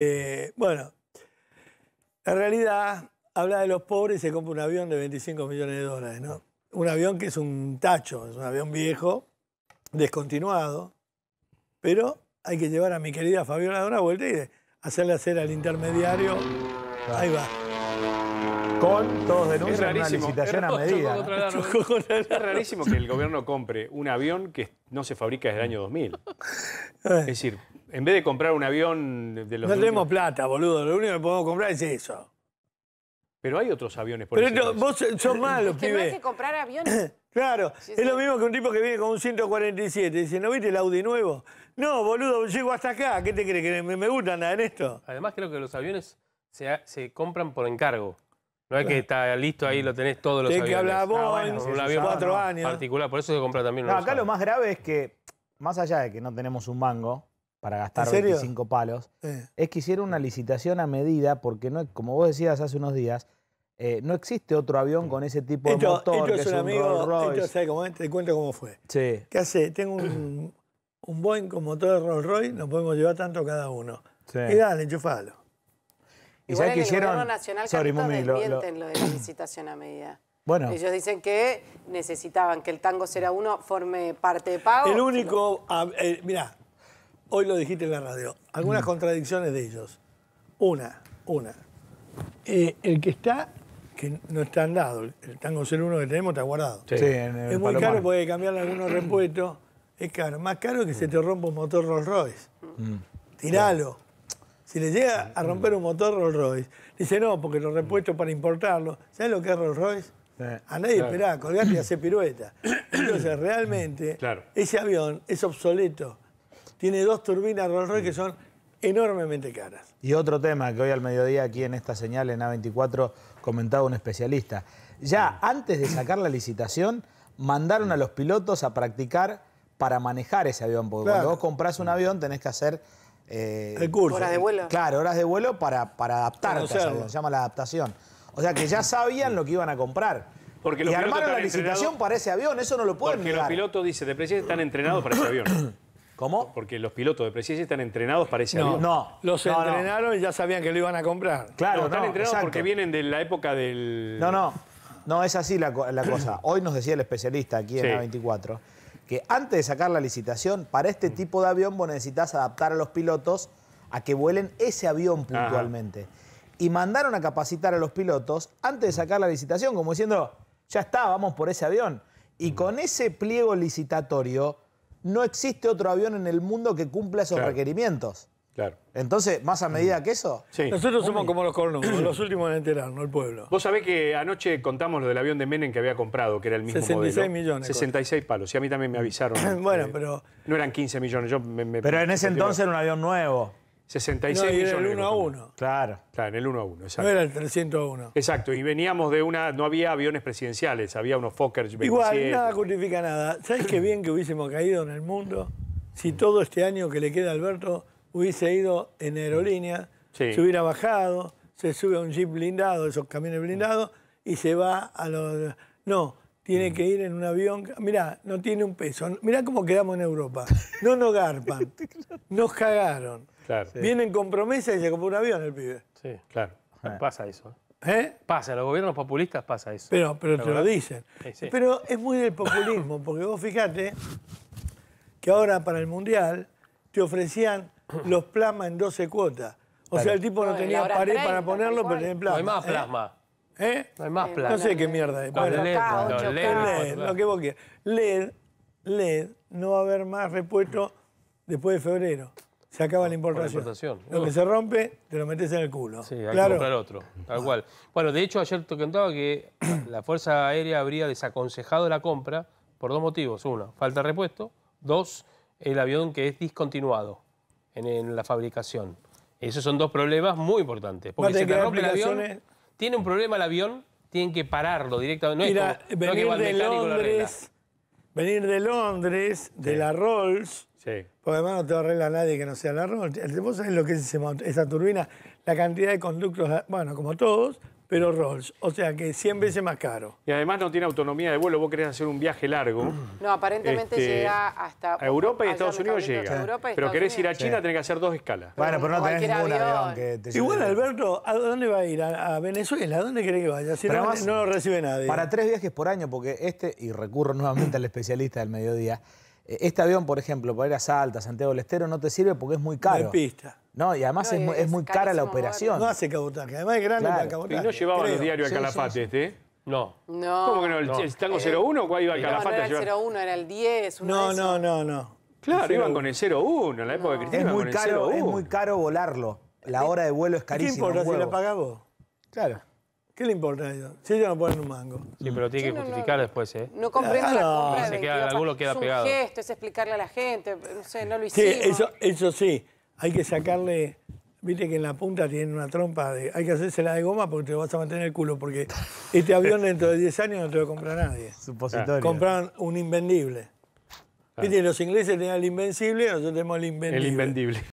Eh, bueno, en realidad habla de los pobres y se compra un avión de 25 millones de dólares, ¿no? Un avión que es un tacho, es un avión viejo, descontinuado, pero hay que llevar a mi querida Fabiola de una vuelta y hacerle hacer al intermediario. Ahí va. Con todos denuncian una licitación a medida. Es rarísimo que el gobierno compre un avión que no se fabrica desde el año 2000. Eh. Es decir, en vez de comprar un avión de los... No tenemos plata, boludo. Lo único que podemos comprar es eso. Pero hay otros aviones por Pero vos sos malo, que comprar aviones. Claro, es lo mismo que un tipo que viene con un 147 y dice, ¿no viste el Audi nuevo? No, boludo, llego hasta acá. ¿Qué te crees? ¿Que me, gusta nada en esto? Además creo que los aviones se, compran por encargo. No es que está listo ahí, lo tenés todos los Tienes aviones. que hablar ah, vos, un avión cuatro años. por eso se compra también. No, acá lo más grave es que, más allá de que no tenemos un mango, para gastar 25 palos, eh. es que hicieron una licitación a medida porque, no, como vos decías hace unos días, eh, no existe otro avión con ese tipo de motor que es un, amigo, Rolls Royce. te cuento cómo fue. Sí. ¿Qué hace? Tengo un, un Boeing con motor de Rolls Royce, no podemos llevar tanto cada uno. Y dale, enchufalo. ¿Y Igual que hicieron? Gobierno Nacional Sorry, mami, lo, de la licitación a medida. Bueno. Ellos dicen que necesitaban que el tango 01 uno forme parte de pago. El único, mira eh, mirá, hoy lo dijiste en la radio, algunas mm. contradicciones de ellos. Una, una. Eh, el que está, que no está andado, el tango 01 que tenemos está guardado. Sí, en el es muy caro porque cambiarle algunos mm. repuestos. Es caro, más caro que si se te rompa un motor Rolls Royce. Mm. Tiralo. Si le llega a romper un motor Rolls Royce, dice no, porque los repuestos para importarlo. ¿Sabes lo que es Rolls Royce? a nadie Espera, esperaba, colgate y hace pirueta. Entonces, realmente, ese avión es obsoleto tiene dos turbinas Rolls Royce que son enormemente caras. Y otro tema que hoy al mediodía aquí en esta señal en A24 comentaba un especialista. Ya antes de sacar la licitación, mandaron a los pilotos a practicar para manejar ese avión. Porque cuando vos compras un avión tenés que hacer... Eh, horas de vuelo. Claro, horas de vuelo para, para adaptarte Se llama la adaptación. O sea que ya sabían lo que iban a comprar. Porque los y armaron la licitación para ese avión, eso no lo pueden Porque los pilotos, dice, de precio están entrenados para ese avión. ¿Cómo? Porque los pilotos de precisión están entrenados para ese no, avión. No, los entrenaron y ya sabían que lo iban a comprar. Claro, están entrenados porque vienen de la época del... No, no, no es así la, cosa. Hoy nos decía el especialista aquí en la A24 que antes de sacar la licitación, para este mm. tipo de avión vos necesitas adaptar a los pilotos a que vuelen ese avión puntualmente. Y mandaron a capacitar a los pilotos antes de mm. sacar la licitación, como diciendo, ya está, vamos por ese avión. Y mm. con ese pliego licitatorio no existe otro avión en el mundo que cumpla esos requerimientos. Claro. Entonces, más a mm. medida que eso. Sí. Nosotros somos como los cornudos, los últimos en enterarnos, el pueblo. Vos sabés que anoche contamos lo del avión de Menem que había comprado, que era el mismo 66 millones. 66 palos. Y a mí también me avisaron. bueno, pero... No eran 15 millones. Yo pero en ese entonces era un avión nuevo. 66 no, y el 1 a 1. Claro. Claro, en el 1 a 1, exacto. No era el 301 Exacto, y veníamos de una. No había aviones presidenciales, había unos Fokker Igual, nada justifica nada. ¿Sabes qué bien que hubiésemos caído en el mundo si todo este año que le queda a Alberto hubiese ido en aerolínea, se hubiera bajado, se sube a un jeep blindado, esos camiones blindados, y se va a los. No, tiene mm. que ir en un avión. Mirá, no tiene un peso. Mirá cómo quedamos en Europa. No nos garpan. Nos cagaron. Vienen con promesas y se compró un avión el pibe. Sí, claro. Eh. Pasa eso. ¿Eh? Pasa, los gobiernos populistas pasa eso. Pero, pero, te lo dicen. Pero es muy del populismo, porque vos fíjate que ahora para el Mundial te ofrecían los plasmas en 12 cuotas. O sea, el tipo no, tenía pared para ponerlo, pero tenía plasma. hay más ¿Eh? plasma. ¿Eh? No hay más plasma. No sé qué mierda es. Bueno, LED, no, LED, lo que vos quieras. LED, LED, no va a haber más repuesto después de febrero se acaba la importación. Lo que uh. se rompe, te lo metes en el culo. Sí, hay claro. que comprar otro, tal cual. Bueno, de hecho, ayer te contaba que la Fuerza Aérea habría desaconsejado la compra por dos motivos. Uno, falta de repuesto. Dos, el avión que es discontinuado en, la fabricación. Esos son dos problemas muy importantes. Porque si te rompe el avión, tiene un problema el avión, tienen que pararlo directamente. No Mira, es de Londres venir de Londres, de la Rolls, sí. porque además no te arregla nadie que no sea la Rolls. ¿Vos sabés lo que es esa turbina? La cantidad de conductos, bueno, como todos, pero Rolls, o sea que 100 veces más caro. Y además no tiene autonomía de vuelo, vos querés hacer un viaje largo. No, aparentemente este, llega hasta... A Europa y Estados Unidos llega, pero querés ir a China, tenés que hacer dos escalas. Bueno, pero no tenés ningún avión. que te Igual, Alberto, ¿a dónde va a ir? ¿A Venezuela? ¿A dónde querés que vaya? Si no, no lo recibe nadie. Para tres viajes por año, porque este, y recurro nuevamente al especialista del mediodía, eh, este avión, por ejemplo, para ir a Salta, Santiago del Estero, no te sirve porque es muy caro. No hay pista. No, y además es, muy cara la operación. No hace cabotaje, además es grande el cabotaje. Y no llevaban el diario a Calafate, este. No. ¿Cómo que no? ¿El, tango 01 o iba a Calafate? No, no era el 01, era el 10. No, no, no, no. Claro, iban con el 01, en la época de Cristina. Es muy, caro, es muy caro volarlo. La hora de vuelo es carísima. ¿Qué importa si lo pagás vos? Claro. ¿Qué le importa a ellos? Si ellos no ponen un mango. Sí, pero tiene que justificar después, ¿eh? No comprendo la compra queda, queda es pegado. Es un gesto, es explicarle a la gente. No sé, no lo hicimos. Sí, eso, eso sí hay que sacarle, viste que en la punta tiene una trompa, de, hay que hacerse la de goma porque te vas a mantener el culo, porque este avión dentro de 10 años no te lo compra nadie. Supositorio. Compraron un invendible. Viste, los ingleses tenían el invencible, nosotros tenemos el invendible. El invendible.